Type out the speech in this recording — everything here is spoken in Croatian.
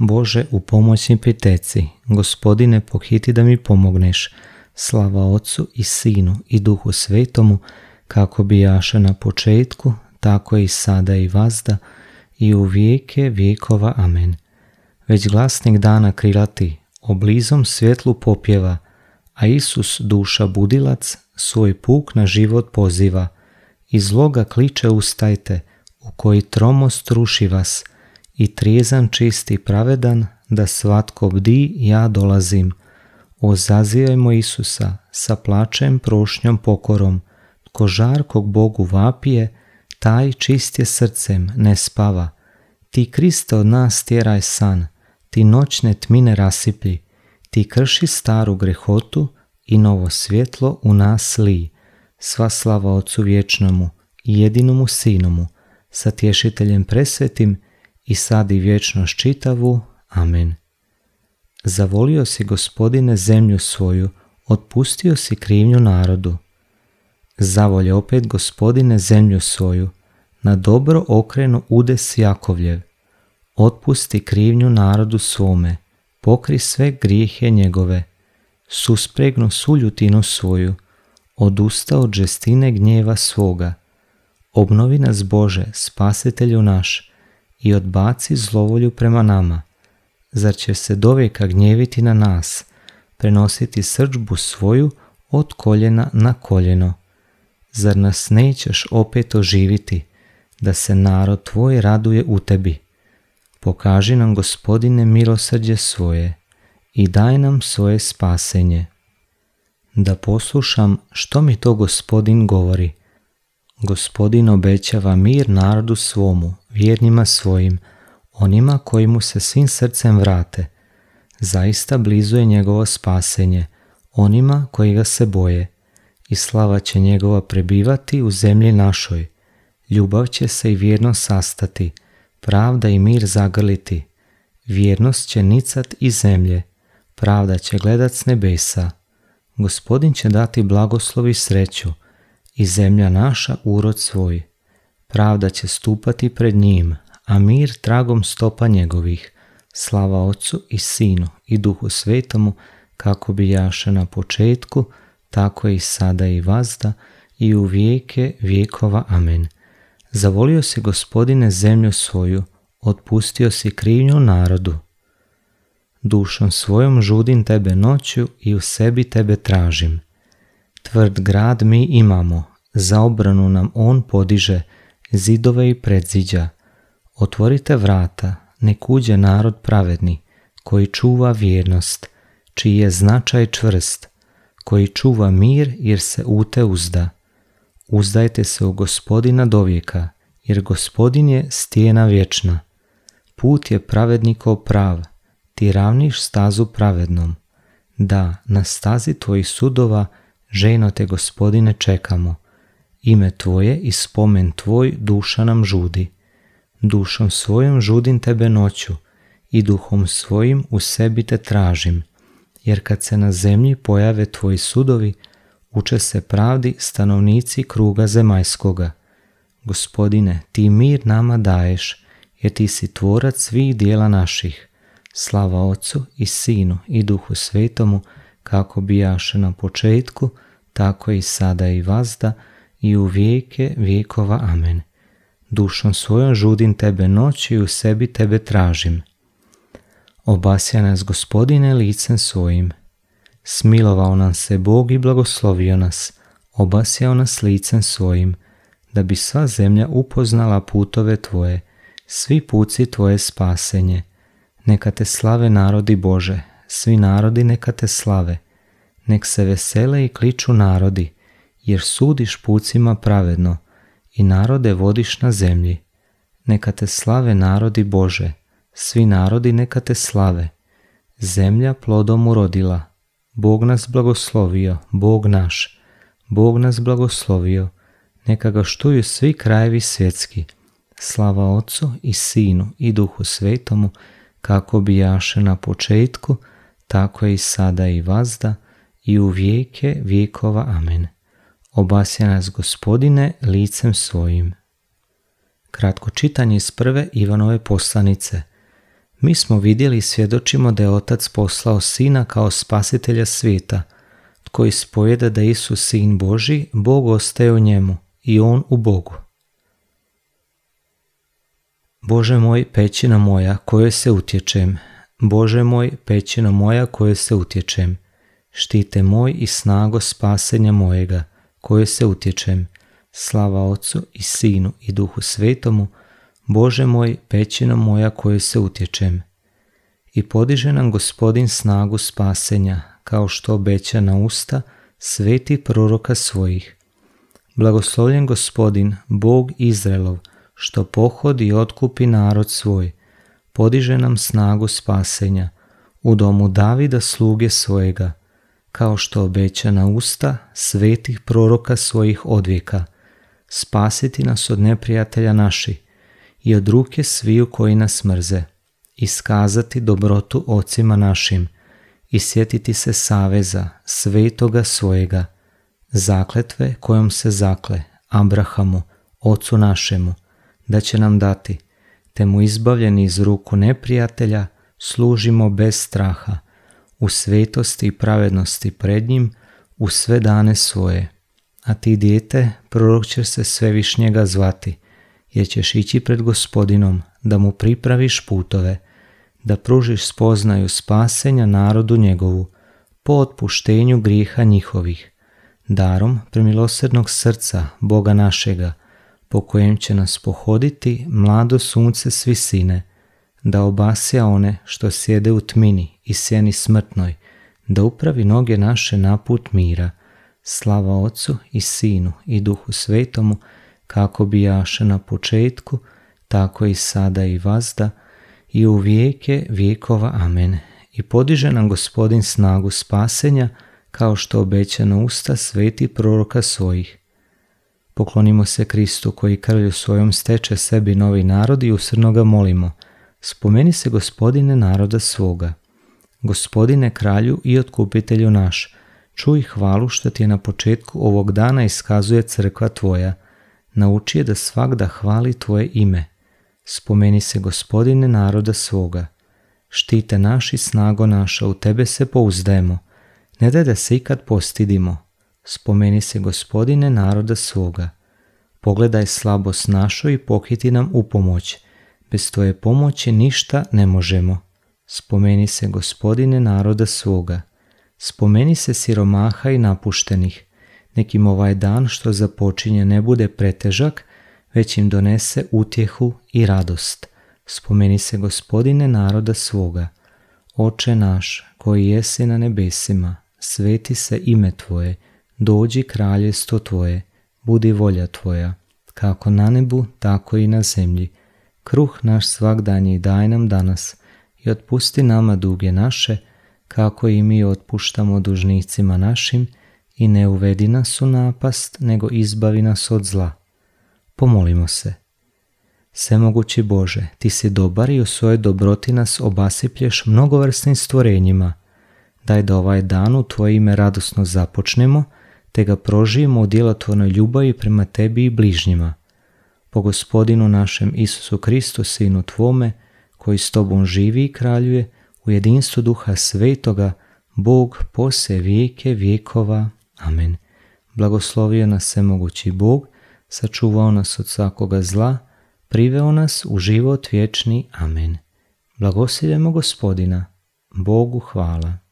Bože, u pomoć mi priteci, gospodine, pohiti da mi pomogneš. Slava Otcu i Sinu i Duhu Svetomu, kako bi jaša na početku, tako i sada i vazda, i u vijeke vijekova. Amen. Već glasnik dana krilati, oblizom svjetlu popjeva, a Isus duša budilac svoj puk na život poziva, iz loga kliče ustajte, u koji tromo struši vas, i trijezan čisti i pravedan, da svatko bdi ja dolazim. Ozazivajmo Isusa sa plačem prošnjom pokorom, tko žarkog Bogu vapije, taj čist je srcem, ne spava. Ti Kriste od nas tjeraj san, ti noćne tmine rasipi, ti krši staru grehotu i novo svjetlo u nas li. Sva slava Otcu vječnomu i jedinomu Sinomu, sa tješiteljem presvetim, i sad i vječnost čitavu. Amen. Zavolio si gospodine zemlju svoju, otpustio si krivnju narodu. Zavolje opet gospodine zemlju svoju, na dobro okrenu udes Jakovljev. Otpusti krivnju narodu svome, pokri sve grijehe njegove, suspregnu suljutinu svoju, odusta od žestine gnjeva svoga. Obnovi nas Bože, spasitelju naš, i odbaci zlovolju prema nama, zar će se dovijeka gnjeviti na nas, prenositi srđbu svoju od koljena na koljeno? Zar nas nećeš opet oživiti, da se narod tvoj raduje u tebi? Pokaži nam, gospodine, milosrđe svoje i daj nam svoje spasenje. Da poslušam što mi to gospodin govori – Gospodin obećava mir narodu svomu, vjernima svojim, onima koji mu se svim srcem vrate. Zaista blizu je njegovo spasenje, onima koji ga se boje. I slava će njegova prebivati u zemlji našoj. Ljubav će se i vjerno sastati, pravda i mir zagrliti. Vjernost će nicat iz zemlje, pravda će gledat s nebesa. Gospodin će dati blagoslovi sreću, i zemlja naša urod svoj. Pravda će stupati pred njim, a mir tragom stopa njegovih. Slava Otcu i Sinu i Duhu Svetomu, kako bi jaše na početku, tako i sada i vazda, i u vijeke vijekova. Amen. Zavolio si gospodine zemlju svoju, otpustio si krivnju narodu. Dušom svojom žudim tebe noću i u sebi tebe tražim. Tvrd grad mi imamo, za obranu nam on podiže zidove i predziđa. Otvorite vrata, nek narod pravedni, koji čuva vjernost, čiji je značaj čvrst, koji čuva mir jer se ute uzda. Uzdajte se u gospodina dovijeka, jer gospodin je stijena vječna. Put je pravednikov prav, ti ravniš stazu pravednom. Da, na stazi tvojih sudova – Ženo te gospodine čekamo, ime Tvoje i spomen Tvoj duša nam žudi. Dušom svojom žudim Tebe noću i duhom svojim u sebi Te tražim, jer kad se na zemlji pojave Tvoji sudovi, uče se pravdi stanovnici kruga zemajskoga. Gospodine, Ti mir nama daješ, jer Ti si tvorac svih dijela naših. Slava Otcu i Sinu i Duhu Svetomu, kako bijaše na početku, tako i sada i vazda i u vijeke vijekova. Amen. Dušom svojom žudim tebe noći i u sebi tebe tražim. Obasja nas gospodine licem svojim. Smilovao nam se Bog i blagoslovio nas, obasjao nas licem svojim, da bi sva zemlja upoznala putove tvoje, svi puci tvoje spasenje. Neka te slave narodi Bože, svi narodi neka te slave nek se vesele i kliču narodi, jer sudiš pucima pravedno i narode vodiš na zemlji. Neka te slave narodi Bože, svi narodi neka te slave. Zemlja plodom urodila, Bog nas blagoslovio, Bog naš, Bog nas blagoslovio, neka ga štuju svi krajevi svjetski. Slava Otcu i Sinu i Duhu Svetomu, kako bijaše na početku, tako je i sada i vazda, i u vijeke vijekova. Amen. Obasja nas gospodine licem svojim. Kratko čitanje iz prve Ivanove poslanice. Mi smo vidjeli i svjedočimo da je Otac poslao Sina kao spasitelja svijeta. koji spojeda da Isus Sin Boži, Bog ostaje u njemu i On u Bogu. Bože moj, pećina moja, kojoj se utječem. Bože moj, pećina moja, kojoj se utječem štite moj i snago spasenja mojega, koje se utječem. Slava Otcu i Sinu i Duhu Svetomu, Bože moj, pećina moja koje se utječem. I podiže nam gospodin snagu spasenja, kao što obeća na usta sveti proroka svojih. Blagoslovljen gospodin, Bog Izrelov, što pohodi i otkupi narod svoj, podiže nam snagu spasenja, u domu Davida sluge svojega, kao što obećana usta svetih proroka svojih odvijeka, spasiti nas od neprijatelja naši i od ruke sviju koji nas mrze, iskazati dobrotu ocima našim i sjetiti se saveza svetoga svojega, zakletve kojom se zakle Abrahamu, ocu našemu, da će nam dati, te mu izbavljeni iz ruku neprijatelja služimo bez straha – u svetosti i pravednosti pred njim u sve dane svoje. A ti dijete, prorok će se svevišnjega zvati, jer ćeš ići pred gospodinom da mu pripraviš putove, da pružiš spoznaju spasenja narodu njegovu, po otpuštenju grijeha njihovih, darom premilosrednog srca Boga našega, po kojem će nas pohoditi mlado sunce svisine, da obasja one što sjede u tmini i sjeni smrtnoj, da upravi noge naše na put mira, slava Ocu i Sinu i Duhu Svetomu, kako bi jaše na početku, tako i sada i vazda, i u vijeke vijekova. Amen. I podiže nam gospodin snagu spasenja, kao što obećano usta sveti proroka svojih. Poklonimo se Kristu koji krlju svojom steče sebi novi narod i usrno ga molimo. Spomeni se gospodine naroda svoga. Gospodine kralju i otkupitelju naš, čuj hvalu što ti je na početku ovog dana iskazuje crkva tvoja. Nauči je da svakda hvali tvoje ime. Spomeni se gospodine naroda svoga. Štite naš i snago naša, u tebe se pouzdajemo. Ne daj da se ikad postidimo. Spomeni se gospodine naroda svoga. Pogledaj slabost našo i pohiti nam u pomoć. Bez tvoje pomoći ništa ne možemo spomeni se gospodine naroda svoga, spomeni se siromaha i napuštenih, nekim ovaj dan što započinje ne bude pretežak, već im donese utjehu i radost. Spomeni se gospodine naroda svoga, Oče naš koji jesi na nebesima, sveti se ime Tvoje, dođi kraljestvo Tvoje, budi volja Tvoja, kako na nebu, tako i na zemlji. Kruh naš svakdanji daj nam danas i otpusti nama duge naše, kako i mi otpuštamo dužnicima našim, i ne uvedi nas u napast, nego izbavi nas od zla. Pomolimo se. Svemogući Bože, Ti si dobar i u svojoj dobroti nas obasiplješ mnogovrsnim stvorenjima. Daj da ovaj dan u Tvoje ime radosno započnemo, te ga proživimo u djelatvornoj ljubavi prema Tebi i bližnjima. Po gospodinu našem Isusu Kristu, Sinu Tvome, koji s tobom živi i kraljuje u jedinstvu duha svetoga, Bog pose vijeke vijekova. Amen. Blagoslovio nas mogući Bog, sačuvao nas od svakoga zla, priveo nas u život vječni. Amen. Blagosiljemo gospodina, Bogu hvala.